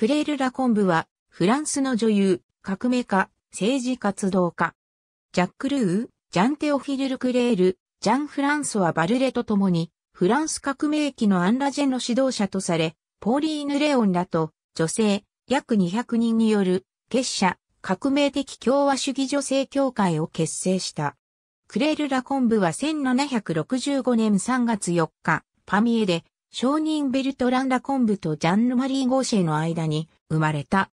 クレール・ラコンブは、フランスの女優、革命家、政治活動家。ジャック・ルー、ジャン・テオフィル・ルクレール、ジャン・フランソワ・バルレと共に、フランス革命期のアンラジェの指導者とされ、ポーリーヌ・レオンらと、女性、約200人による、結社、革命的共和主義女性協会を結成した。クレール・ラコンブは1765年3月4日、パミエで商人ベルトラン・ラコンブとジャンヌ・マリー・ゴーシェの間に生まれた。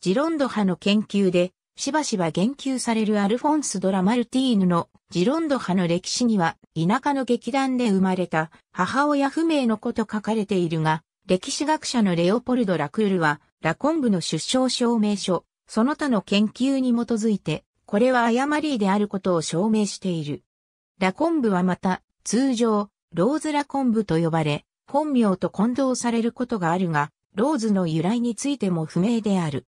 ジロンド派の研究で、しばしば言及されるアルフォンス・ドラ・マルティーヌのジロンド派の歴史には田舎の劇団で生まれた母親不明のこと書かれているが、歴史学者のレオポルド・ラクールは、ラコンブの出生証明書、その他の研究に基づいて、これは誤りであることを証明している。ラコンブはまた、通常、ローズ・ラコンブと呼ばれ、本名と混同されることがあるが、ローズの由来についても不明である。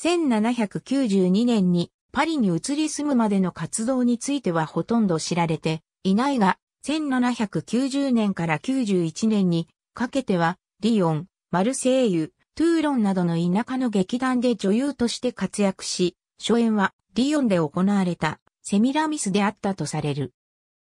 1792年にパリに移り住むまでの活動についてはほとんど知られていないが、1790年から91年にかけては、リヨン、マルセイユ、トゥーロンなどの田舎の劇団で女優として活躍し、初演はリヨンで行われたセミラミスであったとされる。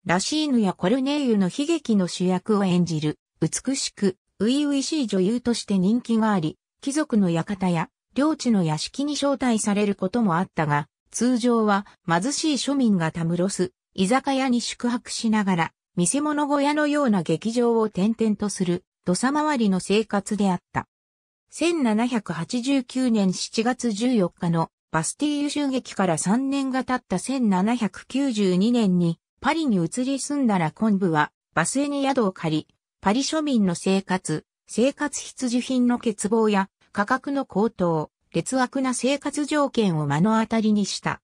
ラシーヌやコルネイユの悲劇の主役を演じる美しく、ういしい女優として人気があり、貴族の館や領地の屋敷に招待されることもあったが、通常は貧しい庶民がたむろす、居酒屋に宿泊しながら、見せ物小屋のような劇場を転々とする、土佐回りの生活であった。1789年7月14日のバスティーユ襲撃から3年が経った1792年にパリに移り住んだら昆布はバスニに宿を借り、パリ庶民の生活、生活必需品の欠乏や価格の高騰、劣悪な生活条件を目の当たりにした。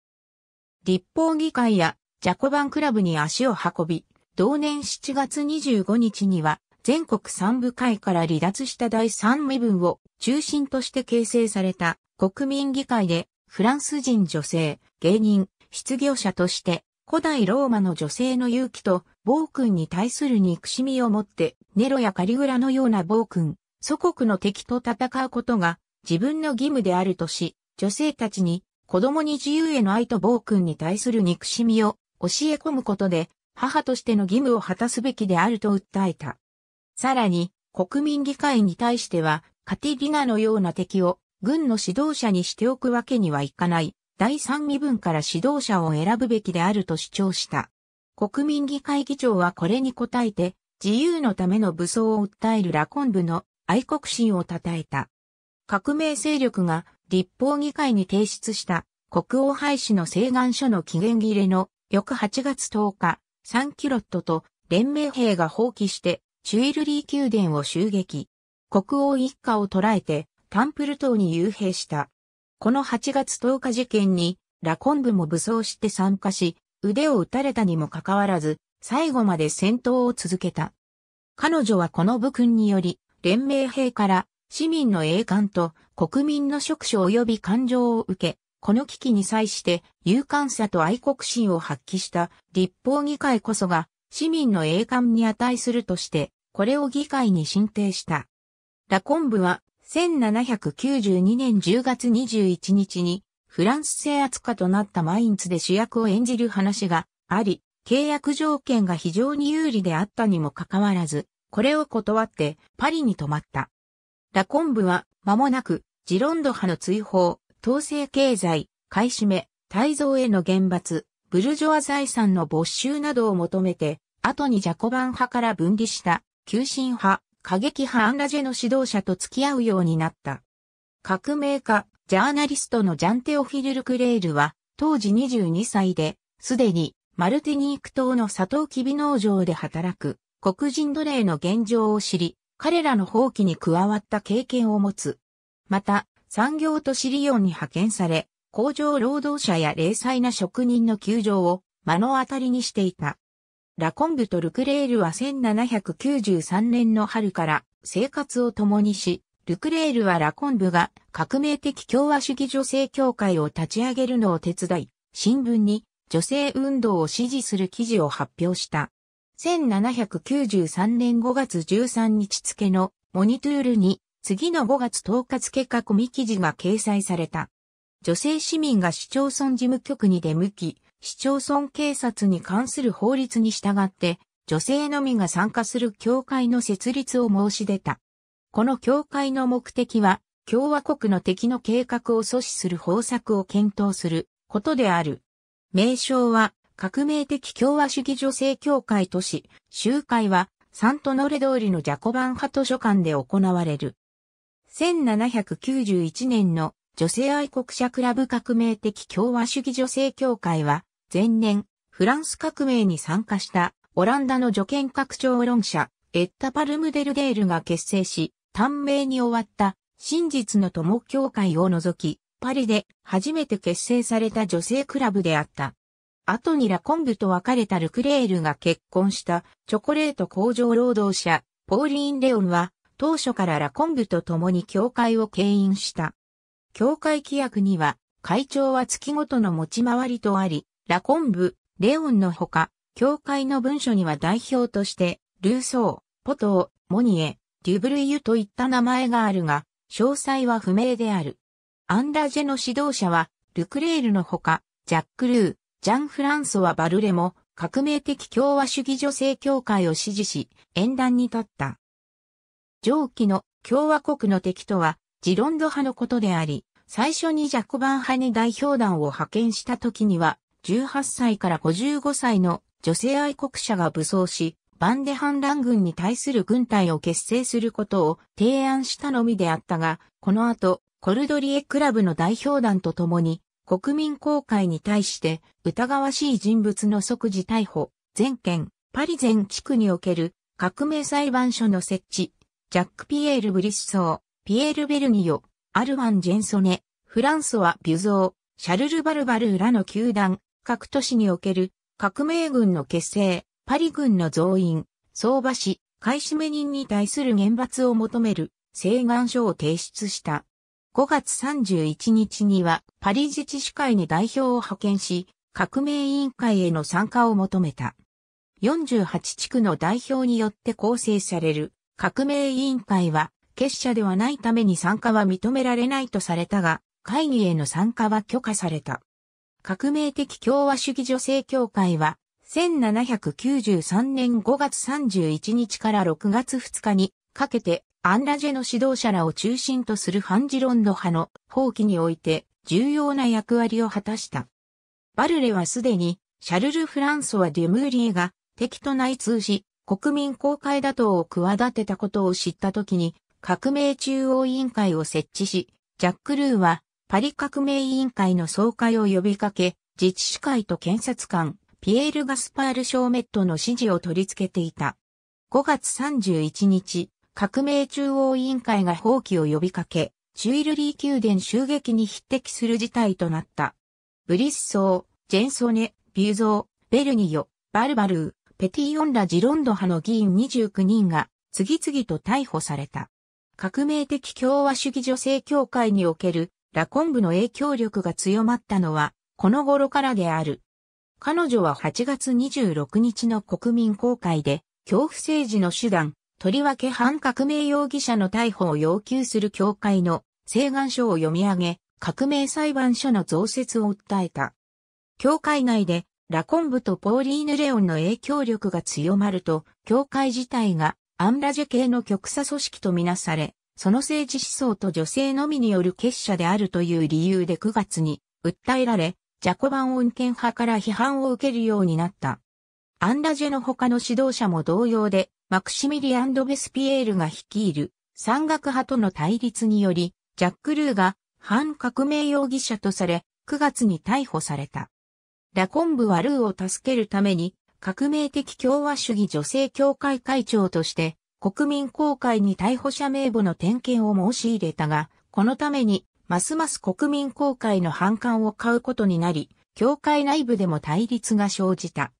立法議会やジャコバンクラブに足を運び、同年7月25日には全国三部会から離脱した第三目分を中心として形成された国民議会でフランス人女性、芸人、失業者として古代ローマの女性の勇気と暴君に対する憎しみを持って、ネロやカリグラのような暴君、祖国の敵と戦うことが自分の義務であるとし、女性たちに子供に自由への愛と暴君に対する憎しみを教え込むことで、母としての義務を果たすべきであると訴えた。さらに、国民議会に対しては、カティリナのような敵を軍の指導者にしておくわけにはいかない、第三身分から指導者を選ぶべきであると主張した。国民議会議長はこれに応えて、自由のための武装を訴えるラコン部の愛国心を称えた。革命勢力が立法議会に提出した国王廃止の請願書の期限切れの翌8月10日、サンキュロットと連盟兵が放棄してチュイルリー宮殿を襲撃。国王一家を捕らえてタンプル島に遊兵した。この8月10日事件にラコン部も武装して参加し、腕を打たれたにもかかわらず、最後まで戦闘を続けた。彼女はこの部勲により、連盟兵から市民の栄冠と国民の職所及び感情を受け、この危機に際して勇敢さと愛国心を発揮した立法議会こそが市民の栄冠に値するとして、これを議会に申請した。ラコンブは1792年10月21日にフランス制圧下となったマインツで主役を演じる話があり、契約条件が非常に有利であったにもかかわらず、これを断ってパリに泊まった。ラコンブは間もなくジロンド派の追放、統制経済、買い占め、大蔵への厳罰、ブルジョア財産の没収などを求めて、後にジャコバン派から分離した、急進派、過激派アンラジェの指導者と付き合うようになった。革命家、ジャーナリストのジャンテオフィル・ルクレールは、当時22歳で、すでに、マルティニーク島のサトウキビ農場で働く、黒人奴隷の現状を知り、彼らの放棄に加わった経験を持つ。また、産業都市リオンに派遣され、工場労働者や冷裁な職人の窮状を目の当たりにしていた。ラコンブとルクレールは1793年の春から生活を共にし、ルクレールはラコンブが革命的共和主義女性協会を立ち上げるのを手伝い、新聞に女性運動を支持する記事を発表した。1793年5月13日付のモニトゥールに次の5月10日付か込み記事が掲載された。女性市民が市町村事務局に出向き、市町村警察に関する法律に従って、女性のみが参加する協会の設立を申し出た。この協会の目的は、共和国の敵の計画を阻止する方策を検討することである。名称は、革命的共和主義女性協会都市、集会は、サントノレ通りのジャコバン派図書館で行われる。1791年の女性愛国者クラブ革命的共和主義女性協会は、前年、フランス革命に参加したオランダの助権拡張論者、エッタ・パルムデルデールが結成し、短命に終わった真実の友協会を除き、パリで初めて結成された女性クラブであった。後にラコンブと別れたルクレールが結婚したチョコレート工場労働者、ポーリーン・レオンは当初からラコンブと共に協会を牽引した。協会規約には会長は月ごとの持ち回りとあり、ラコンブ、レオンのほか、協会の文書には代表として、ルーソー、ポトー、モニエ、デュブルイユといった名前があるが、詳細は不明である。アンラジェの指導者は、ルクレールのほか、ジャック・ルー、ジャン・フランソワ・バルレも、革命的共和主義女性協会を支持し、演壇に立った。上記の共和国の敵とは、ジロンド派のことであり、最初にジャコバン派に代表団を派遣した時には、18歳から55歳の女性愛国者が武装し、バンデ反乱軍に対する軍隊を結成することを提案したのみであったが、この後、コルドリエクラブの代表団と共に、国民公会に対して疑わしい人物の即時逮捕、全県、パリ全地区における革命裁判所の設置、ジャック・ピエール・ブリッソー、ピエール・ベルニオ、アルワン・ジェンソネ、フランソワ・ビュゾー、シャルル・バルバルーらの球団、各都市における革命軍の結成、パリ軍の増員、相場し、買い占め人に対する厳罰を求める、請願書を提出した。5月31日には、パリ自治市会に代表を派遣し、革命委員会への参加を求めた。48地区の代表によって構成される革命委員会は、結社ではないために参加は認められないとされたが、会議への参加は許可された。革命的共和主義女性協会は、1793年5月31日から6月2日にかけてアンラジェの指導者らを中心とするハンジロンド派の放棄において重要な役割を果たした。バルレはすでにシャルル・フランソワ・デュムーリエが敵と内通し国民公開打倒を企てたことを知った時に革命中央委員会を設置し、ジャック・ルーはパリ革命委員会の総会を呼びかけ、自治司会と検察官、ピエール・ガスパール・ショーメットの指示を取り付けていた。5月31日、革命中央委員会が放棄を呼びかけ、チュイルリー宮殿襲撃に匹敵する事態となった。ブリッソー、ジェンソネ、ビューゾー、ベルニヨ、バルバルー、ペティオンラ・ジロンド派の議員29人が次々と逮捕された。革命的共和主義女性協会におけるラコンブの影響力が強まったのはこの頃からである。彼女は8月26日の国民公開で、恐怖政治の手段、とりわけ反革命容疑者の逮捕を要求する教会の請願書を読み上げ、革命裁判所の増設を訴えた。教会内でラコンブとポーリーヌ・レオンの影響力が強まると、教会自体がアンラジェ系の極左組織とみなされ、その政治思想と女性のみによる結社であるという理由で9月に訴えられ、ジャコバン穏健派から批判を受けるようになった。アンラジェの他の指導者も同様で、マクシミリアン・ド・ベスピエールが率いる山岳派との対立により、ジャック・ルーが反革命容疑者とされ、9月に逮捕された。ラコンブはルーを助けるために、革命的共和主義女性協会会長として、国民公会に逮捕者名簿の点検を申し入れたが、このためにますます国民公会の反感を買うことになり、教会内部でも対立が生じた。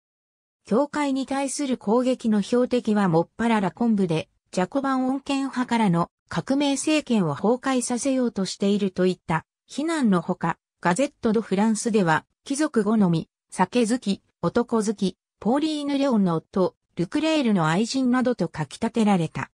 教会に対する攻撃の標的はもっぱらラコン部で、ジャコバン恩恵派からの革命政権を崩壊させようとしているといった非難のほか、ガゼット・ド・フランスでは、貴族好み、酒好き、男好き、ポーリーヌ・レオンの夫、ルクレールの愛人などと書き立てられた。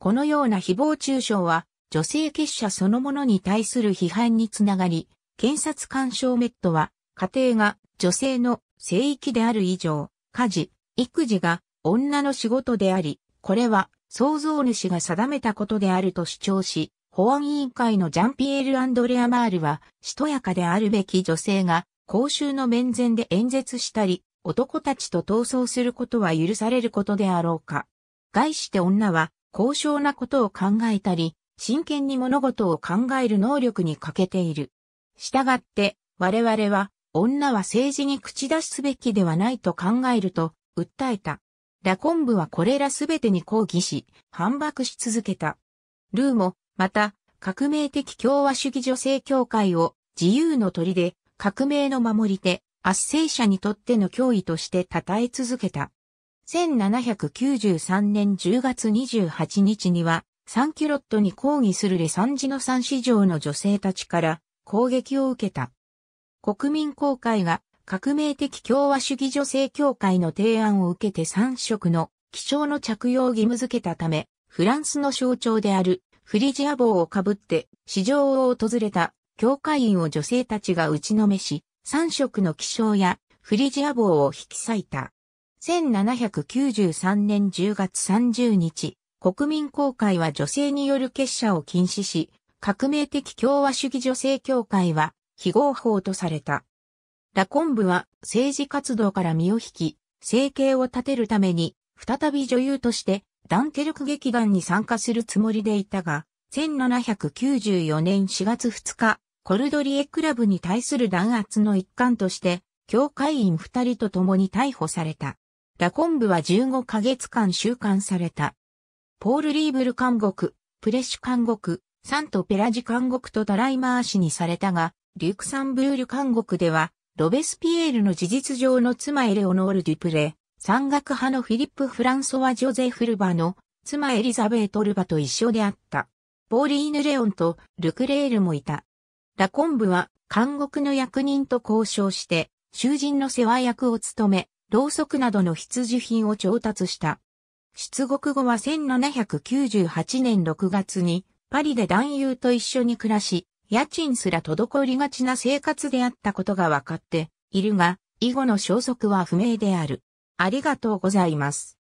このような誹謗中傷は、女性結社そのものに対する批判につながり、検察干渉メットは、家庭が女性の聖域である以上、家事、育児が女の仕事であり、これは創造主が定めたことであると主張し、保安委員会のジャンピエール・アンドレア・マールは、しとやかであるべき女性が、公衆の面前で演説したり、男たちと闘争することは許されることであろうか。概して女は、高尚なことを考えたり、真剣に物事を考える能力に欠けている。したがって、我々は、女は政治に口出しすべきではないと考えると、訴えた。ラコンブはこれらすべてに抗議し、反駁し続けた。ルーも、また、革命的共和主義女性協会を自由の鳥で革命の守り手、圧政者にとっての脅威として称え続けた。1793年10月28日には、サンキュロットに抗議するレサンジの三市場の女性たちから攻撃を受けた。国民公会が革命的共和主義女性協会の提案を受けて3色の気象の着用を義務付けたため、フランスの象徴であるフリジア帽をかぶって市場を訪れた協会員を女性たちが打ちのめし、3色の気象やフリジア帽を引き裂いた。1793年10月30日、国民公会は女性による結社を禁止し、革命的共和主義女性協会は非合法とされた。ラコンブは政治活動から身を引き、生計を立てるために、再び女優としてダンケルク劇団に参加するつもりでいたが、1794年4月2日、コルドリエクラブに対する弾圧の一環として、教会員二人と共に逮捕された。ラコンブは15ヶ月間収監された。ポール・リーブル監獄、プレッシュ監獄、サント・ペラジ監獄とライマ回しにされたが、リュクサンブール監獄では、ロベスピエールの事実上の妻エレオノール・デュプレ、山岳派のフィリップ・フランソワ・ジョゼ・フルバの妻エリザベート・ルバと一緒であった。ポーリーヌ・レオンとルクレールもいた。ラコンブは監獄の役人と交渉して、囚人の世話役を務め、ろうそくなどの必需品を調達した。出国後は1798年6月にパリで男優と一緒に暮らし、家賃すら滞りがちな生活であったことが分かっているが、以後の消息は不明である。ありがとうございます。